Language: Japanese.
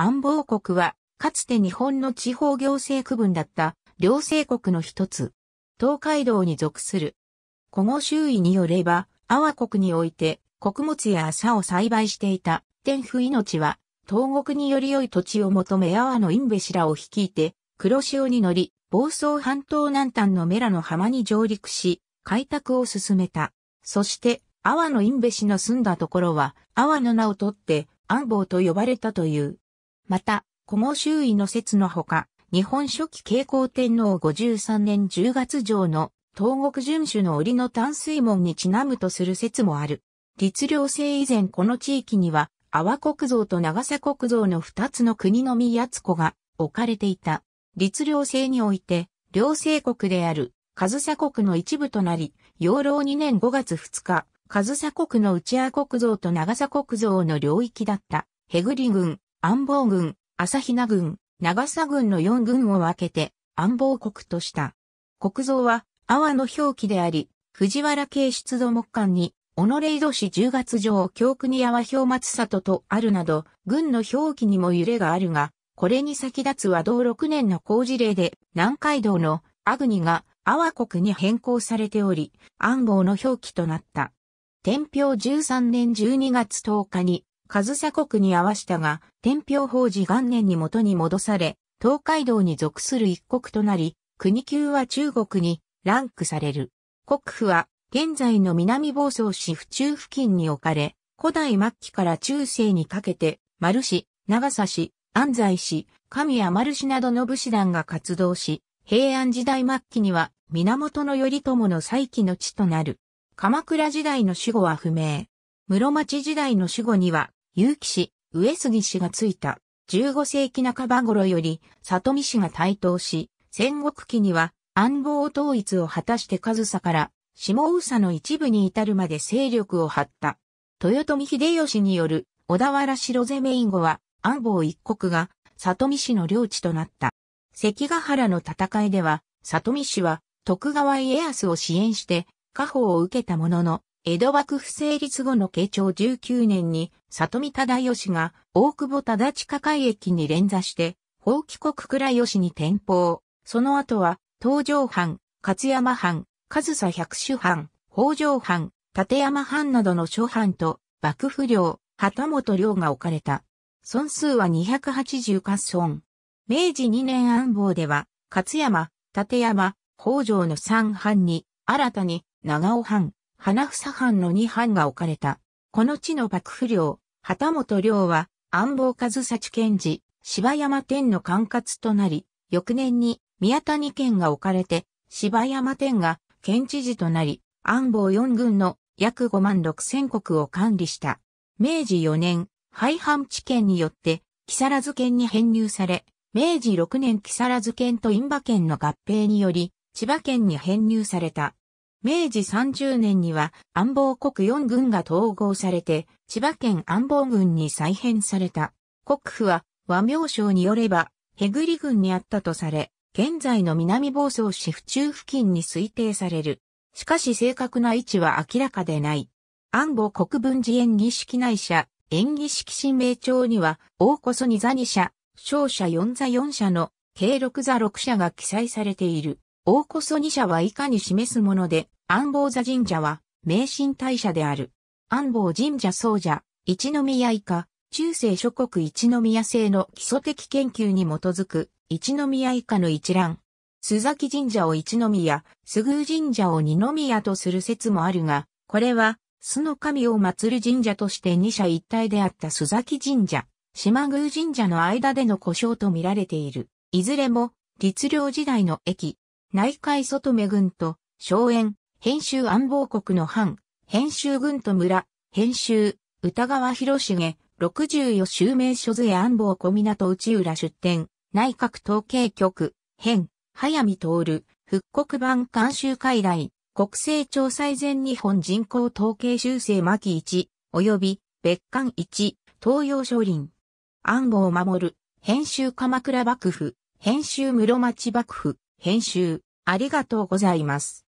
安保国は、かつて日本の地方行政区分だった、両政国の一つ。東海道に属する。古語周囲によれば、阿波国において、穀物や麻を栽培していた、天府命は、東国により良い土地を求め阿波のベシらを率いて、黒潮に乗り、房総半島南端のメラの浜に上陸し、開拓を進めた。そして、阿波のベシの住んだところは、阿波の名を取って、安房と呼ばれたという。また、古毛周囲の説のほか、日本初期慶光天皇53年10月上の東国遵守の檻の淡水門にちなむとする説もある。律令制以前この地域には、阿波国像と長瀬国像の二つの国の宮津子が置かれていた。律令制において、両制国である、ズサ国の一部となり、養老2年5月2日、ズサ国の内屋国像と長瀬国像の領域だった、ヘグリ軍、安房郡、朝比奈郡、長佐郡の4郡を分けて安房国とした。国造は阿波の表記であり、藤原慶出土木館に、己井戸市10月上京国阿波表松里とあるなど、軍の表記にも揺れがあるが、これに先立つ和道6年の工事例で、南海道の阿国が阿波国に変更されており、安房の表記となった。天平13年12月10日に、上総国に合わしたが、天平法治元年に元に戻され、東海道に属する一国となり、国級は中国にランクされる。国府は現在の南房総市府中付近に置かれ、古代末期から中世にかけて、丸市、長佐市、安西市、神谷丸市などの武士団が活動し、平安時代末期には源頼朝の再起の地となる。鎌倉時代の死後は不明。室町時代の死後には結城氏、上杉氏がついた。15世紀半ば頃より、里見氏が台頭し、戦国期には安房統一を果たして上総から下宇佐の一部に至るまで勢力を張った。豊臣秀吉による小田原城攻め以後は安房一国が里見氏の領地となった。関ヶ原の戦いでは、里見氏は徳川家康を支援して、家宝を受けたものの、江戸幕府成立後の慶長19年に、里見忠義が大久保忠親会駅に連座して、法規国倉吉に転向。その後は、東条藩、勝山藩、上総百種藩、北条藩、立山藩などの諸藩と、幕府領、旗本領が置かれた。損数は280滑損。明治2年安房では、勝山、立山、北条の三藩に、新たに長尾藩、花房藩の二藩が置かれた。この地の幕府領、旗本領は安房和幸賢治、芝山天の管轄となり、翌年に宮谷県が置かれて、芝山天が県知事となり、安房四軍の約五万六千国を管理した。明治四年、廃藩置県によって、木更津県に編入され、明治六年木更津県と印馬県の合併により、千葉県に編入された。明治30年には安房国4軍が統合されて、千葉県安房軍に再編された。国府は和名省によれば、へぐり軍にあったとされ、現在の南房総市府中付近に推定される。しかし正確な位置は明らかでない。安房国分寺演技式内社、演技式新名帳には、大こそに座二社、勝者四座四社の、計六座六社が記載されている。大こそ二社はいかに示すもので、安房座神社は、名神大社である。安房神社総社、一宮以下、中世諸国一宮制の基礎的研究に基づく、一宮以下の一覧。須崎神社を一宮、須宮神社を二宮とする説もあるが、これは、須の神を祀る神社として二社一体であった須崎神社、島宮神社の間での故障とみられている。いずれも、律令時代の駅、内海外目軍と、荘園、編集安房国の藩、編集軍と村、編集、歌川広重、六十四襲名所税安房小港内浦出展、内閣統計局、編、早見徹、復刻版監修会来、国勢調査以前日本人口統計修正巻1、及び別館1、東洋書林。安保を守る、編集鎌倉幕府、編集室町幕府、編集、ありがとうございます。